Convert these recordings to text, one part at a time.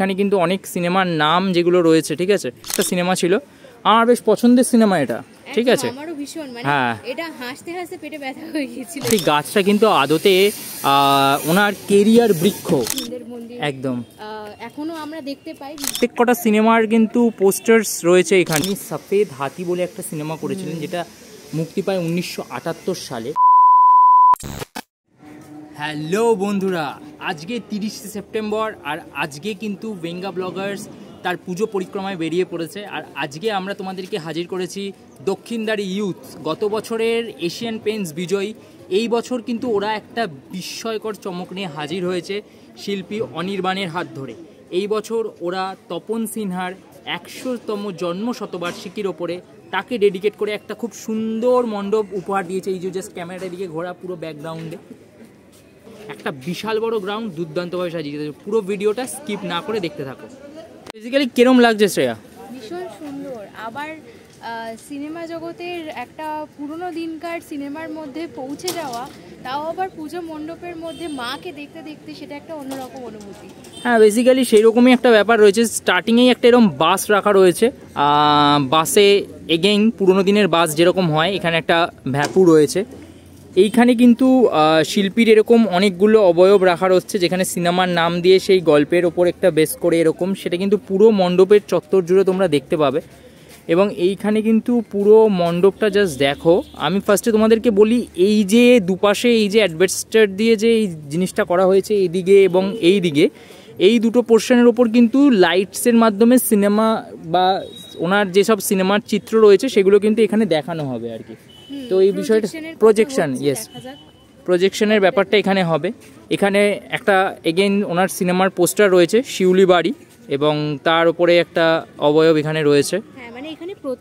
এখানে কিন্তু অনেক সিনেমার নাম যেগুলো রয়েছে ঠিক আছে একটা সিনেমা ছিল আমার বেশ পছন্দের সিনেমা এটা ঠিক আছে মানে হ্যাঁ এটা সেই গাছটা কিন্তু আদতে ওনার কেরিয়ার বৃক্ষ একদম এখনো আমরা দেখতে পাই প্রত্যেক কটা সিনেমার কিন্তু পোস্টার্স রয়েছে এখানে সফেদ হাতি বলে একটা সিনেমা করেছিলেন যেটা মুক্তি পায় উনিশশো সালে হ্যালো বন্ধুরা আজকে তিরিশে সেপ্টেম্বর আর আজকে কিন্তু বেঙ্গা ব্লগার্স তার পুজো পরিক্রমায় বেরিয়ে পড়েছে আর আজকে আমরা তোমাদেরকে হাজির করেছি দক্ষিণদারি ইউথ গত বছরের এশিয়ান পেন্টস বিজয়ী এই বছর কিন্তু ওরা একটা বিস্ময়কর চমক নিয়ে হাজির হয়েছে শিল্পী অনির্বাণের হাত ধরে এই বছর ওরা তপন সিনহার একশোতম জন্ম শতবার্ষিকীর ওপরে তাকে ডেডিকেট করে একটা খুব সুন্দর মণ্ডপ উপহার দিয়েছে এই যে জাস্ট ক্যামেরাটা দিকে ঘোরা পুরো ব্যাকগ্রাউন্ডে একটা বিশাল বড় গ্রাউন্ড দুর্দান্তভাবে সাজিয়েছে পুরো ভিডিওটা স্কিপ না করে দেখতে থাকো ফিজিক্যালি কিরম লাগছে শ্রেয়া ভীষণ সুন্দর আবার সিনেমা জগতের একটা পুরনো দিনকার সিনেমার মধ্যে পৌঁছে যাওয়া তাও আবার পুজো মণ্ডপের মধ্যে মাকে দেখতে দেখতে সেটা একটা অন্যরকম অনুভূতি হ্যাঁ বেসিক্যালি সেই রকমই একটা ব্যাপার রয়েছে স্টার্টিংয়েই একটা এরকম বাস রাখা রয়েছে বাসে এগেইন পুরনো দিনের বাস যেরকম হয় এখানে একটা ভ্যাপু রয়েছে এইখানে কিন্তু শিল্পীর এরকম অনেকগুলো অবয়ব রাখা রয়েছে যেখানে সিনেমার নাম দিয়ে সেই গল্পের ওপর একটা বেস করে এরকম সেটা কিন্তু পুরো মণ্ডপের চত্বর জুড়ে তোমরা দেখতে পাবে এবং এইখানে কিন্তু পুরো মণ্ডপটা জাস্ট দেখো আমি ফার্স্টে তোমাদেরকে বলি এই যে দুপাশে এই যে অ্যাডভেস্টার দিয়ে যে এই জিনিসটা করা হয়েছে এইদিকে এবং এই দিকে এই দুটো পোর্শনের ওপর কিন্তু লাইটসের মাধ্যমে সিনেমা বা ওনার যেসব সিনেমার চিত্র রয়েছে সেগুলো কিন্তু এখানে দেখানো হবে আর কি তো এই বিষয়টা প্রজেকশন ইয়েস প্রজেকশনের ব্যাপারটা এখানে হবে এখানে একটা এগেন ওনার সিনেমার পোস্টার রয়েছে শিউলি বাড়ি এবং তার উপরে একটা অবয়ব এখানে রয়েছে খুব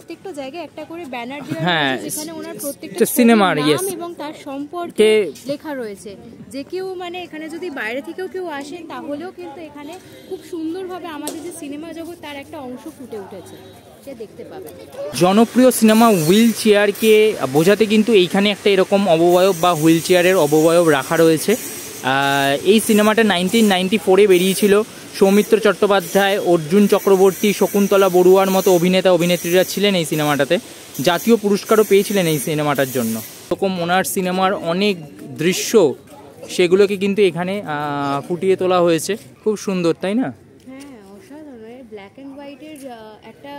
সুন্দর ভাবে হ্যাঁ, মানে হ্যাঁ ওনার প্রত্যেকটা ইয়েস এবং তার সম্পর্কে লেখা রয়েছে যে কেউ মানে এখানে যদি বাইরে থেকেও কেউ আসেন তাহলেও কিন্তু এখানে খুব সুন্দরভাবে আমাদের যে সিনেমা জগৎ তার একটা অংশ ফুটে উঠেছে জনপ্রিয় সিনেমা হুইল চেয়ারকে বোঝাতে কিন্তু এইখানে একটা এরকম অবয়ব বা হুইল চেয়ারের অবয়ব রাখা রয়েছে এই সিনেমাটা নাইনটিন নাইনটি ফোরে বেরিয়েছিল সৌমিত্র চট্টোপাধ্যায় অর্জুন চক্রবর্তী শকুন্তলা বড়ুয়ার মতো অভিনেতা অভিনেত্রীরা ছিলেন এই সিনেমাটাতে জাতীয় পুরস্কারও পেয়েছিলেন এই সিনেমাটার জন্য এরকম ওনার সিনেমার অনেক দৃশ্য সেগুলোকে কিন্তু এখানে ফুটিয়ে তোলা হয়েছে খুব সুন্দর তাই না ব্ল্যাক অ্যান্ড হোয়াইটের একটা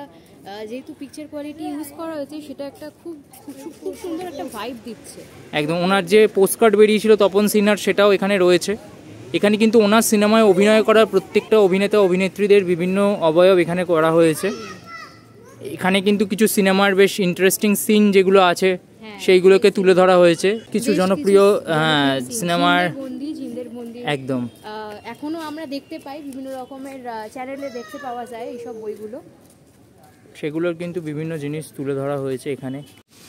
যেহেতু পিকচার কোয়ালিটি ইউজ করা হয়েছে সেটা একটা খুব খুব সুন্দর একটা ভাইব দিচ্ছে একদম ওনার যে পোস্ট কার্ড বেরিয়েছিল তপন সিনহার সেটাও এখানে রয়েছে এখানে কিন্তু ওনার সিনেমায় অভিনয় করার প্রত্যেকটা অভিনেতা অভিনেত্রীদের বিভিন্ন অবয়ব এখানে করা হয়েছে এখানে কিন্তু কিছু সিনেমার বেশ ইন্টারেস্টিং সিন যেগুলো আছে হ্যাঁ। সেইগুলোকে তুলে ধরা হয়েছে কিছু জনপ্রিয় হ্যাঁ, সিনেমার একদম এখনও আমরা দেখতে পাই বিভিন্ন রকমের চ্যানেলে দেখতে পাওয়া যায় এইসব বইগুলো সেগুলোর কিন্তু বিভিন্ন জিনিস তুলে ধরা হয়েছে এখানে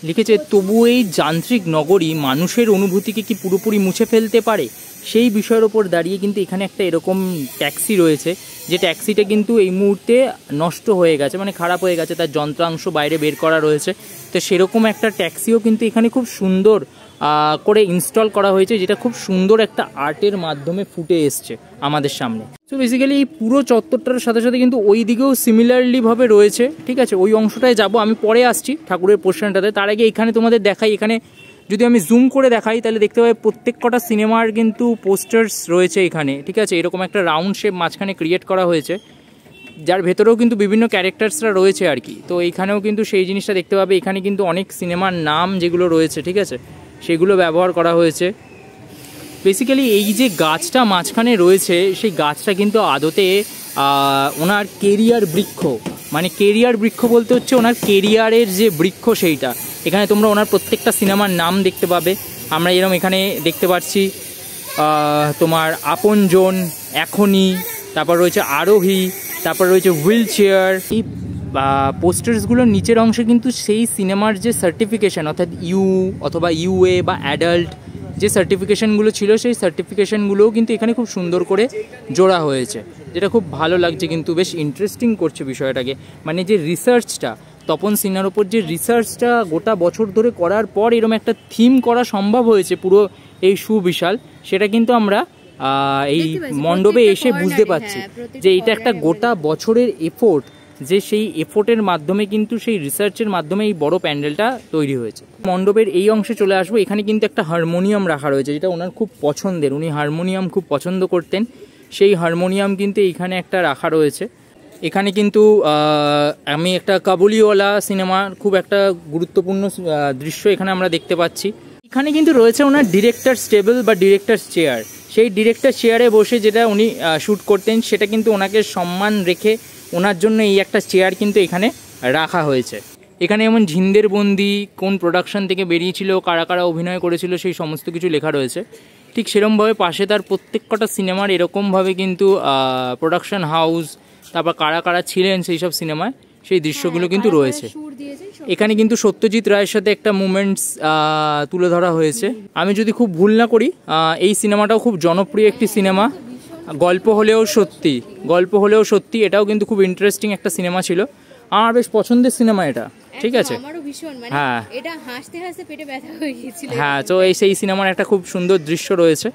লিখেছে তবু এই যান্ত্রিক নগরী মানুষের অনুভূতিকে কি পুরোপুরি মুছে ফেলতে পারে সেই বিষয়ের ওপর দাঁড়িয়ে কিন্তু এখানে একটা এরকম ট্যাক্সি রয়েছে যে ট্যাক্সিটা কিন্তু এই মুহূর্তে নষ্ট হয়ে গেছে মানে খারাপ হয়ে গেছে তার যন্ত্রাংশ বাইরে বের করা রয়েছে তো সেরকম একটা ট্যাক্সিও কিন্তু এখানে খুব সুন্দর করে ইনস্টল করা হয়েছে যেটা খুব সুন্দর একটা আর্টের মাধ্যমে ফুটে এসছে আমাদের সামনে সো বেসিক্যালি এই পুরো চত্বরটার সাথে সাথে কিন্তু ওই দিকেও সিমিলারলিভাবে রয়েছে ঠিক আছে ওই অংশটায় যাব আমি পরে আসছি ঠাকুরের পোর্শনটাতে তার আগে এখানে তোমাদের দেখাই এখানে যদি আমি জুম করে দেখাই তাহলে দেখতে পাই প্রত্যেক কটা সিনেমার কিন্তু পোস্টার্স রয়েছে এখানে ঠিক আছে এরকম একটা রাউন্ড শেপ মাঝখানে ক্রিয়েট করা হয়েছে যার ভেতরেও কিন্তু বিভিন্ন ক্যারেক্টার্সরা রয়েছে আর কি তো এইখানেও কিন্তু সেই জিনিসটা দেখতে পাবে এখানে কিন্তু অনেক সিনেমার নাম যেগুলো রয়েছে ঠিক আছে সেগুলো ব্যবহার করা হয়েছে বেসিক্যালি এই যে গাছটা মাঝখানে রয়েছে সেই গাছটা কিন্তু আদতে ওনার কেরিয়ার বৃক্ষ মানে কেরিয়ার বৃক্ষ বলতে হচ্ছে ওনার কেরিয়ারের যে বৃক্ষ সেইটা এখানে তোমরা ওনার প্রত্যেকটা সিনেমার নাম দেখতে পাবে আমরা এরম এখানে দেখতে পাচ্ছি তোমার আপনজন এখনই তারপর রয়েছে আরোহী তারপর রয়েছে হুইল চেয়ার পোস্টার্সগুলোর নিচের অংশে কিন্তু সেই সিনেমার যে সার্টিফিকেশান অর্থাৎ ইউ অথবা ইউএ বা অ্যাডাল্ট যে সার্টিফিকেশানগুলো ছিল সেই সার্টিফিকেশানগুলোও কিন্তু এখানে খুব সুন্দর করে জোড়া হয়েছে যেটা খুব ভালো লাগছে কিন্তু বেশ ইন্টারেস্টিং করছে বিষয়টাকে মানে যে রিসার্চটা তপন সিনহার ওপর যে রিসার্চটা গোটা বছর ধরে করার পর এরম একটা থিম করা সম্ভব হয়েছে পুরো এই সুবিশাল সেটা কিন্তু আমরা এই মণ্ডপে এসে বুঝতে পারছি হ্যাঁ, যে এটা একটা গোটা বছরের এফোর্ট যে সেই এফোর্টের মাধ্যমে কিন্তু সেই রিসার্চের মাধ্যমে এই বড় প্যান্ডেলটা তৈরি হয়েছে মণ্ডপের এই অংশে চলে আসবো এখানে কিন্তু একটা হারমোনিয়াম রাখা রয়েছে যেটা ওনার খুব পছন্দের উনি হারমোনিয়াম খুব পছন্দ করতেন সেই হারমোনিয়াম কিন্তু এইখানে একটা রাখা রয়েছে এখানে কিন্তু আমি একটা কাবুলিওয়ালা সিনেমার খুব একটা গুরুত্বপূর্ণ দৃশ্য এখানে আমরা দেখতে পাচ্ছি এখানে কিন্তু রয়েছে ওনার ডিরেক্টার স্টেবল বা ডিরেক্টার চেয়ার সেই ডিরেক্টর চেয়ারে বসে যেটা উনি শ্যুট করতেন সেটা কিন্তু ওনাকে সম্মান রেখে ওনার জন্য এই একটা চেয়ার কিন্তু এখানে রাখা হয়েছে এখানে যেমন ঝিন্দের বন্দি কোন প্রোডাকশন থেকে বেরিয়েছিল কারা কারা অভিনয় করেছিল সেই সমস্ত কিছু লেখা রয়েছে ঠিক সেরমভাবে পাশে তার প্রত্যেকটা সিনেমার এরকমভাবে কিন্তু প্রোডাকশন হাউস তারপর কারা কারা ছিলেন সেই সব সিনেমায় সেই দৃশ্যগুলো হ্যাঁ, কিন্তু রয়েছে এখানে কিন্তু সত্যজিৎ রায়ের সাথে একটা মুমেন্টস তুলে ধরা হয়েছে আমি যদি খুব ভুল না করি এই সিনেমাটাও খুব জনপ্রিয় একটি সিনেমা গল্প হলেও সত্যি গল্প হলেও সত্যি এটাও কিন্তু খুব ইন্টারেস্টিং একটা সিনেমা ছিল আমার বেশ পছন্দের সিনেমা এটা ঠিক আছে মানে হ্যাঁ হ্যাঁ তো এই সেই সিনেমার একটা খুব সুন্দর দৃশ্য রয়েছে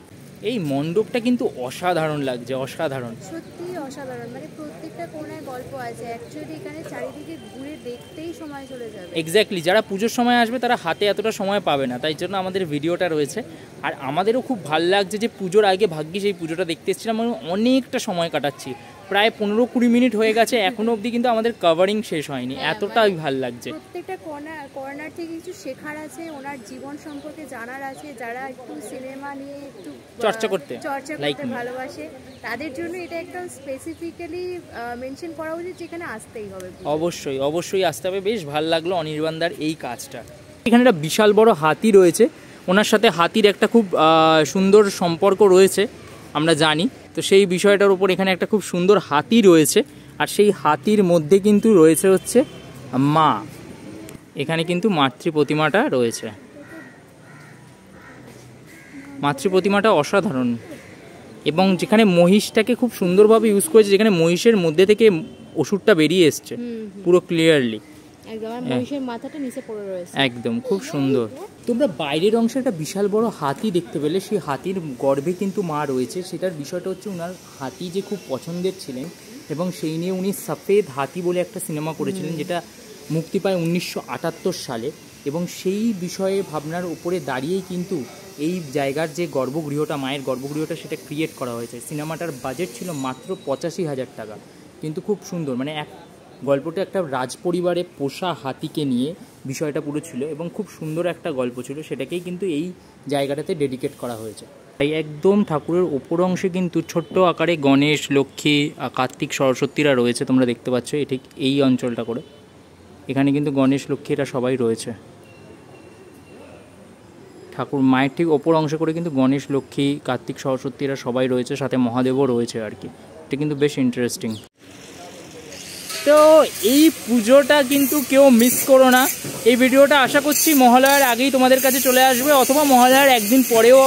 এই মণ্ডপটা কিন্তু অসাধারণ লাগছে অসাধারণ সত্যি অসাধারণ মানে প্রত্যেকটা গল্প আছে অ্যাকচুয়ালি এখানে চারিদিকে ঘুরে দেখতেই সময় চলে যাবে এক্স্যাক্টলি যারা পুজোর সময় আসবে তারা হাতে এতটা সময় পাবে না তাই জন্য আমাদের ভিডিওটা রয়েছে আর আমাদেরও খুব ভাল লাগছে যে পুজোর আগে ভাগ্যিস এই পুজোটা দেখতে এসেছিলাম অনেকটা সময় কাটাচ্ছি প্রায় পনেরো কুড়ি মিনিট হয়ে গেছে এখনো অবধি কিন্তু আমাদের কভারিং শেষ হয়নি হ্যাঁ, এতটাই ভাল লাগছে প্রত্যেকটা কর্নার কর্নার থেকে কিছু শেখার আছে ওনার জীবন সম্পর্কে জানার আছে যারা একটু সিনেমা নিয়ে একটু চর্চা করতে চর্চা করতে ভালোবাসে তাদের জন্য এটা একটা স্পেসিফিক্যালি মেনশন করা উচিত যেখানে আসতেই হবে অবশ্যই অবশ্যই আসতে হবে বেশ ভালো লাগলো অনির্বাণদার এই কাজটা এখানে একটা বিশাল বড় হাতি রয়েছে ওনার সাথে হাতির একটা খুব সুন্দর সম্পর্ক রয়েছে আমরা জানি তো সেই বিষয়টার উপর এখানে একটা খুব সুন্দর হাতি রয়েছে আর সেই হাতির মধ্যে কিন্তু রয়েছে হচ্ছে মা এখানে কিন্তু মাতৃ প্রতিমাটা রয়েছে মাতৃ প্রতিমাটা অসাধারণ এবং যেখানে মহিষটাকে খুব সুন্দরভাবে ইউজ করেছে যেখানে মহিষের মধ্যে থেকে ওষুধটা বেরিয়ে এসছে পুরো ক্লিয়ারলি হ্যাঁ। একদম খুব সুন্দর তোমরা বাইরের অংশে একটা বিশাল বড় হাতি দেখতে পেলে সেই হাতির গর্ভে কিন্তু মা রয়েছে সেটার বিষয়টা হচ্ছে ওনার হাতি যে খুব পছন্দের ছিলেন এবং সেই নিয়ে উনি সাফেদ হাতি বলে একটা সিনেমা করেছিলেন যেটা মুক্তি পায় উনিশশো সালে এবং সেই বিষয়ে ভাবনার উপরে দাঁড়িয়েই কিন্তু এই জায়গার যে গর্ভগৃহটা মায়ের গর্ভগৃহটা সেটা ক্রিয়েট করা হয়েছে সিনেমাটার বাজেট ছিল মাত্র পঁচাশি হাজার টাকা কিন্তু খুব সুন্দর মানে এক গল্পটা একটা রাজপরিবারে পোষা হাতিকে নিয়ে বিষয়টা পুরো ছিল এবং খুব সুন্দর একটা গল্প ছিল সেটাকেই কিন্তু এই জায়গাটাতে ডেডিকেট করা হয়েছে তাই একদম ঠাকুরের ওপর অংশে কিন্তু ছোট্ট আকারে গণেশ লক্ষ্মী কার্তিক সরস্বতীরা রয়েছে তোমরা দেখতে পাচ্ছ ঠিক এই অঞ্চলটা করে এখানে কিন্তু গণেশ লক্ষ্মীরা সবাই রয়েছে ঠাকুর মায়ের ঠিক ওপর অংশ করে কিন্তু গণেশ লক্ষ্মী কার্তিক সরস্বতীরা সবাই রয়েছে সাথে মহাদেবও রয়েছে আর কি এটা কিন্তু বেশ ইন্টারেস্টিং তো এই পুজোটা কিন্তু কেউ মিস করো না এই ভিডিওটা আশা করছি মহালয়ার আগেই তোমাদের কাছে চলে আসবে অথবা মহালয়ার একদিন পরেও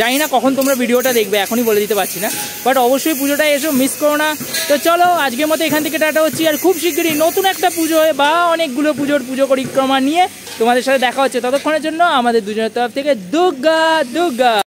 জানি না কখন তোমরা ভিডিওটা দেখবে এখনই বলে দিতে পারছি না বাট অবশ্যই পুজোটা এসো মিস করো না তো চলো আজকের মতো এখান থেকে টাটা হচ্ছি আর খুব শীঘ্রই নতুন একটা পুজো হয়ে বা অনেকগুলো পুজোর পুজো পরিক্রমা নিয়ে তোমাদের সাথে দেখা হচ্ছে ততক্ষণের জন্য আমাদের দুজনের তরফ থেকে দুর্গা দুর্গা